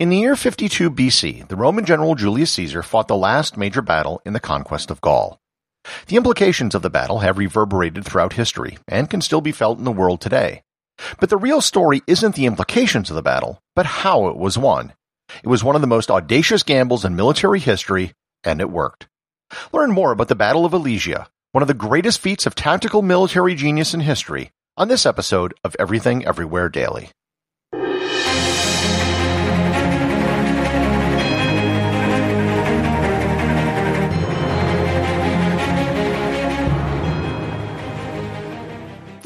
In the year 52 BC, the Roman general Julius Caesar fought the last major battle in the conquest of Gaul. The implications of the battle have reverberated throughout history and can still be felt in the world today. But the real story isn't the implications of the battle, but how it was won. It was one of the most audacious gambles in military history, and it worked. Learn more about the Battle of Alesia, one of the greatest feats of tactical military genius in history, on this episode of Everything Everywhere Daily.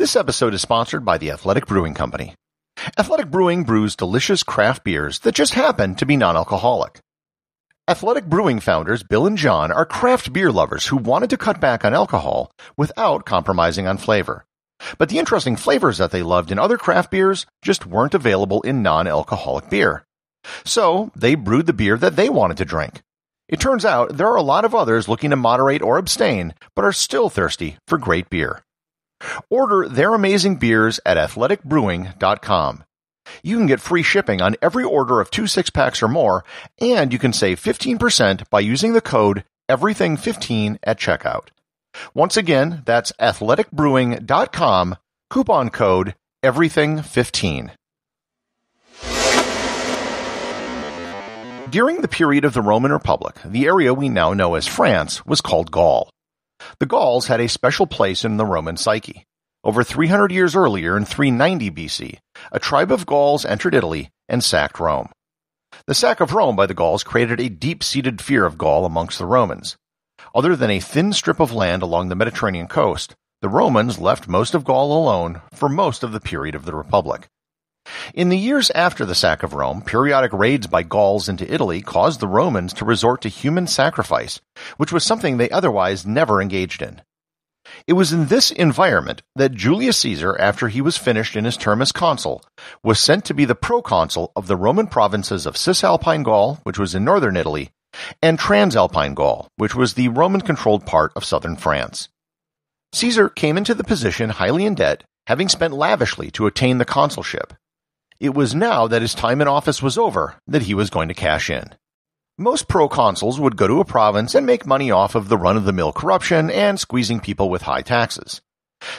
This episode is sponsored by the Athletic Brewing Company. Athletic Brewing brews delicious craft beers that just happen to be non alcoholic. Athletic Brewing founders Bill and John are craft beer lovers who wanted to cut back on alcohol without compromising on flavor. But the interesting flavors that they loved in other craft beers just weren't available in non alcoholic beer. So they brewed the beer that they wanted to drink. It turns out there are a lot of others looking to moderate or abstain, but are still thirsty for great beer. Order their amazing beers at athleticbrewing.com. You can get free shipping on every order of two six packs or more, and you can save 15% by using the code everything15 at checkout. Once again, that's athleticbrewing.com, coupon code everything15. During the period of the Roman Republic, the area we now know as France was called Gaul. The Gauls had a special place in the Roman psyche. Over 300 years earlier, in 390 BC, a tribe of Gauls entered Italy and sacked Rome. The sack of Rome by the Gauls created a deep seated fear of Gaul amongst the Romans. Other than a thin strip of land along the Mediterranean coast, the Romans left most of Gaul alone for most of the period of the Republic. In the years after the sack of Rome, periodic raids by Gauls into Italy caused the Romans to resort to human sacrifice, which was something they otherwise never engaged in. It was in this environment that Julius Caesar, after he was finished in his term as consul, was sent to be the proconsul of the Roman provinces of Cisalpine Gaul, which was in northern Italy, and Transalpine Gaul, which was the Roman controlled part of southern France. Caesar came into the position highly in debt, having spent lavishly to attain the consulship, it was now that his time in office was over that he was going to cash in. Most proconsuls would go to a province and make money off of the run of the mill corruption and squeezing people with high taxes.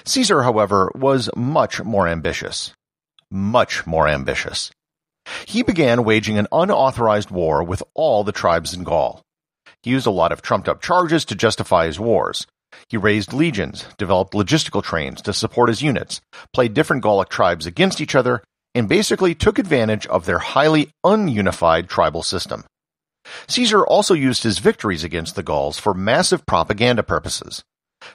Caesar, however, was much more ambitious. Much more ambitious. He began waging an unauthorized war with all the tribes in Gaul. He used a lot of trumped up charges to justify his wars. He raised legions, developed logistical trains to support his units, played different Gallic tribes against each other, and basically took advantage of their highly ununified tribal system. Caesar also used his victories against the Gauls for massive propaganda purposes.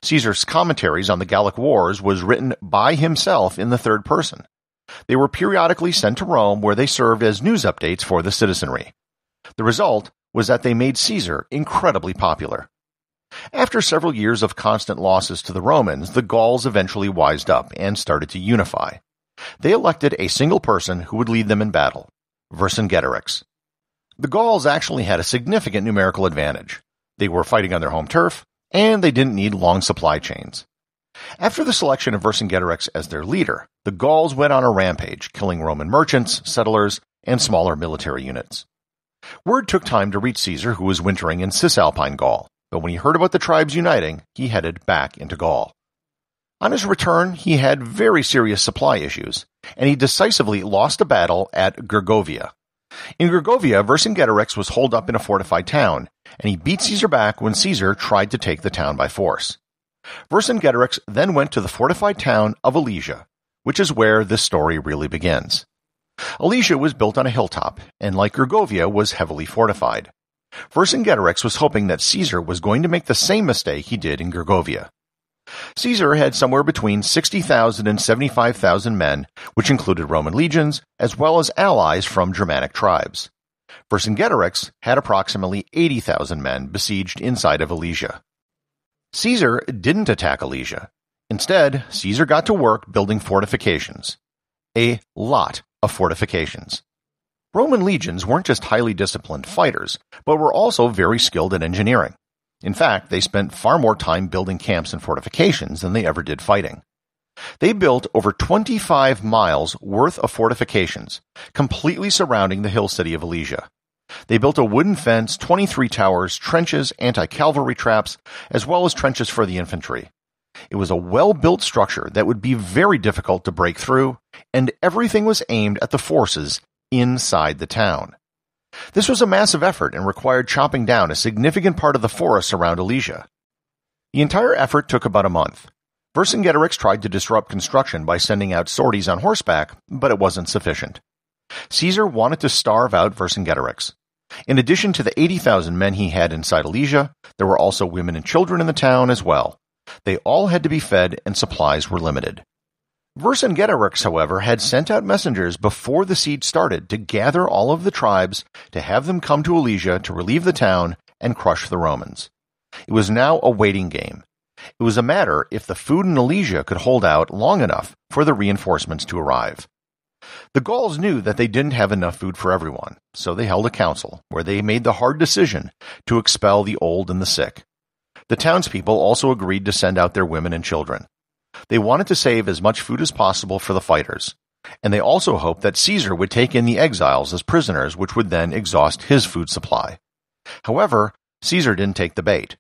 Caesar's commentaries on the Gallic Wars was written by himself in the third person. They were periodically sent to Rome where they served as news updates for the citizenry. The result was that they made Caesar incredibly popular. After several years of constant losses to the Romans, the Gauls eventually wised up and started to unify. They elected a single person who would lead them in battle, Vercingetorix. The Gauls actually had a significant numerical advantage. They were fighting on their home turf, and they didn't need long supply chains. After the selection of Vercingetorix as their leader, the Gauls went on a rampage, killing Roman merchants, settlers, and smaller military units. Word took time to reach Caesar, who was wintering in Cisalpine Gaul, but when he heard about the tribes uniting, he headed back into Gaul. On his return, he had very serious supply issues, and he decisively lost a battle at Gergovia. In Gergovia, Vercingetorix was holed up in a fortified town, and he beat Caesar back when Caesar tried to take the town by force. Vercingetorix then went to the fortified town of Alesia, which is where this story really begins. Alesia was built on a hilltop, and like Gergovia, was heavily fortified. Vercingetorix was hoping that Caesar was going to make the same mistake he did in Gergovia. Caesar had somewhere between 60,000 and 75,000 men, which included Roman legions, as well as allies from Germanic tribes. Vercingetorix had approximately 80,000 men besieged inside of Alesia. Caesar didn't attack Alesia. Instead, Caesar got to work building fortifications. A lot of fortifications. Roman legions weren't just highly disciplined fighters, but were also very skilled at engineering. In fact, they spent far more time building camps and fortifications than they ever did fighting. They built over 25 miles worth of fortifications, completely surrounding the hill city of Alesia. They built a wooden fence, 23 towers, trenches, anti cavalry traps, as well as trenches for the infantry. It was a well built structure that would be very difficult to break through, and everything was aimed at the forces inside the town. This was a massive effort and required chopping down a significant part of the forests around Alesia. The entire effort took about a month. Vercingetorix tried to disrupt construction by sending out sorties on horseback, but it wasn't sufficient. Caesar wanted to starve out Vercingetorix. In addition to the 80,000 men he had inside Alesia, there were also women and children in the town as well. They all had to be fed and supplies were limited. Vercingetorix, however, had sent out messengers before the siege started to gather all of the tribes to have them come to Alesia to relieve the town and crush the Romans. It was now a waiting game. It was a matter if the food in Alesia could hold out long enough for the reinforcements to arrive. The Gauls knew that they didn't have enough food for everyone, so they held a council where they made the hard decision to expel the old and the sick. The townspeople also agreed to send out their women and children. They wanted to save as much food as possible for the fighters, and they also hoped that Caesar would take in the exiles as prisoners, which would then exhaust his food supply. However, Caesar didn't take the bait.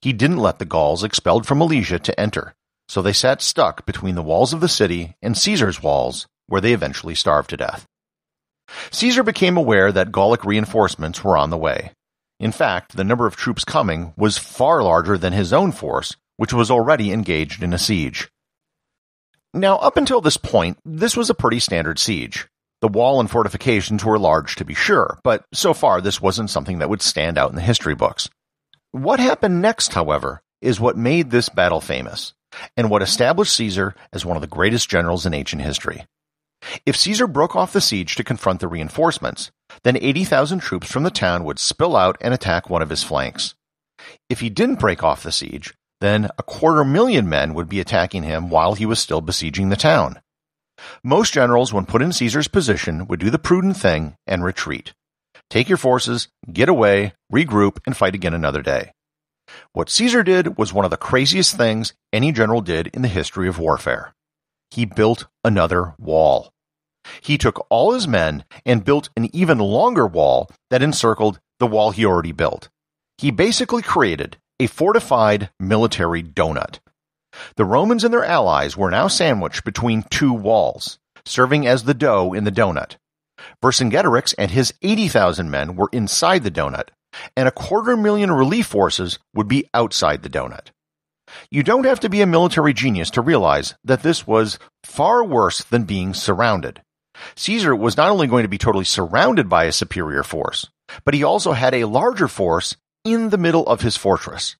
He didn't let the Gauls expelled from Alesia to enter, so they sat stuck between the walls of the city and Caesar's walls, where they eventually starved to death. Caesar became aware that Gallic reinforcements were on the way. In fact, the number of troops coming was far larger than his own force, which was already engaged in a siege. Now, up until this point, this was a pretty standard siege. The wall and fortifications were large to be sure, but so far this wasn't something that would stand out in the history books. What happened next, however, is what made this battle famous, and what established Caesar as one of the greatest generals in ancient history. If Caesar broke off the siege to confront the reinforcements, then 80,000 troops from the town would spill out and attack one of his flanks. If he didn't break off the siege, then a quarter million men would be attacking him while he was still besieging the town. Most generals, when put in Caesar's position, would do the prudent thing and retreat. Take your forces, get away, regroup, and fight again another day. What Caesar did was one of the craziest things any general did in the history of warfare. He built another wall. He took all his men and built an even longer wall that encircled the wall he already built. He basically created a fortified military donut. The Romans and their allies were now sandwiched between two walls, serving as the dough in the donut. Vercingetorix and his 80,000 men were inside the donut, and a quarter million relief forces would be outside the donut. You don't have to be a military genius to realize that this was far worse than being surrounded. Caesar was not only going to be totally surrounded by a superior force, but he also had a larger force in the middle of his fortress.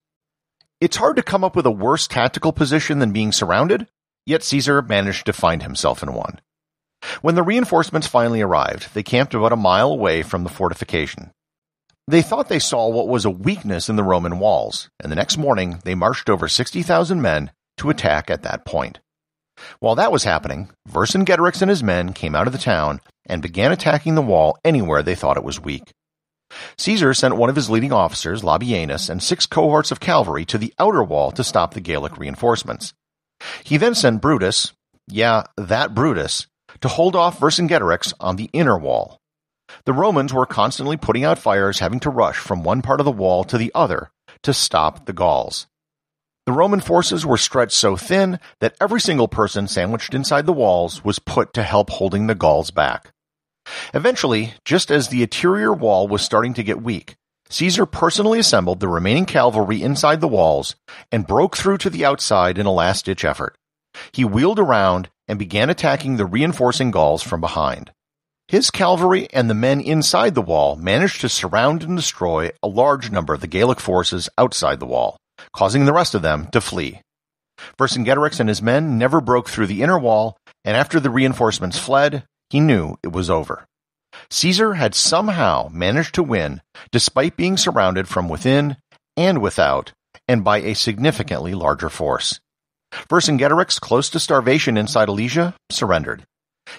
It's hard to come up with a worse tactical position than being surrounded, yet Caesar managed to find himself in one. When the reinforcements finally arrived, they camped about a mile away from the fortification. They thought they saw what was a weakness in the Roman walls, and the next morning they marched over 60,000 men to attack at that point. While that was happening, Vercingetorix and his men came out of the town and began attacking the wall anywhere they thought it was weak. Caesar sent one of his leading officers, Labienus, and six cohorts of cavalry to the outer wall to stop the Gallic reinforcements. He then sent Brutus, yeah, that Brutus, to hold off Vercingetorix on the inner wall. The Romans were constantly putting out fires, having to rush from one part of the wall to the other to stop the Gauls. The Roman forces were stretched so thin that every single person sandwiched inside the walls was put to help holding the Gauls back. Eventually, just as the interior wall was starting to get weak, Caesar personally assembled the remaining cavalry inside the walls and broke through to the outside in a last-ditch effort. He wheeled around and began attacking the reinforcing Gauls from behind. His cavalry and the men inside the wall managed to surround and destroy a large number of the Gallic forces outside the wall, causing the rest of them to flee. Vercingetorix and his men never broke through the inner wall, and after the reinforcements fled, he knew it was over. Caesar had somehow managed to win despite being surrounded from within and without and by a significantly larger force. Vercingetorix, close to starvation inside Alesia, surrendered.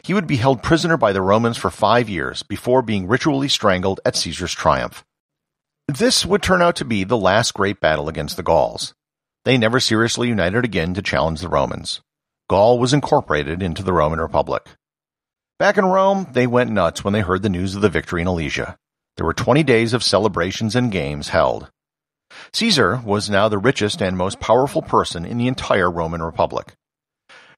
He would be held prisoner by the Romans for five years before being ritually strangled at Caesar's triumph. This would turn out to be the last great battle against the Gauls. They never seriously united again to challenge the Romans. Gaul was incorporated into the Roman Republic. Back in Rome, they went nuts when they heard the news of the victory in Alesia. There were 20 days of celebrations and games held. Caesar was now the richest and most powerful person in the entire Roman Republic.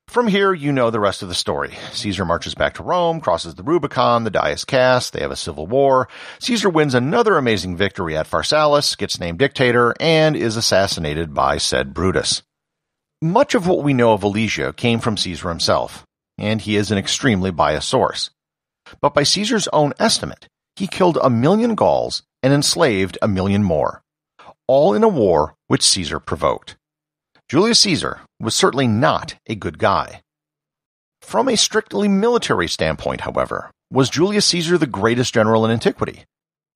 From here, you know the rest of the story. Caesar marches back to Rome, crosses the Rubicon, the die is cast, they have a civil war. Caesar wins another amazing victory at Pharsalus, gets named dictator, and is assassinated by said Brutus. Much of what we know of Alesia came from Caesar himself and he is an extremely biased source. But by Caesar's own estimate, he killed a million Gauls and enslaved a million more, all in a war which Caesar provoked. Julius Caesar was certainly not a good guy. From a strictly military standpoint, however, was Julius Caesar the greatest general in antiquity?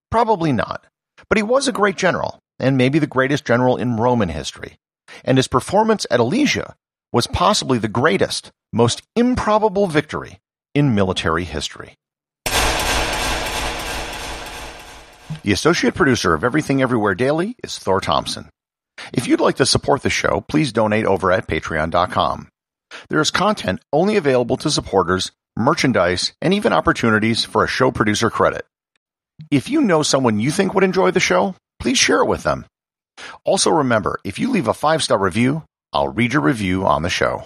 Probably not, but he was a great general, and maybe the greatest general in Roman history, and his performance at Alesia was possibly the greatest most improbable victory in military history. The associate producer of Everything Everywhere Daily is Thor Thompson. If you'd like to support the show, please donate over at patreon.com. There is content only available to supporters, merchandise, and even opportunities for a show producer credit. If you know someone you think would enjoy the show, please share it with them. Also remember, if you leave a five-star review, I'll read your review on the show.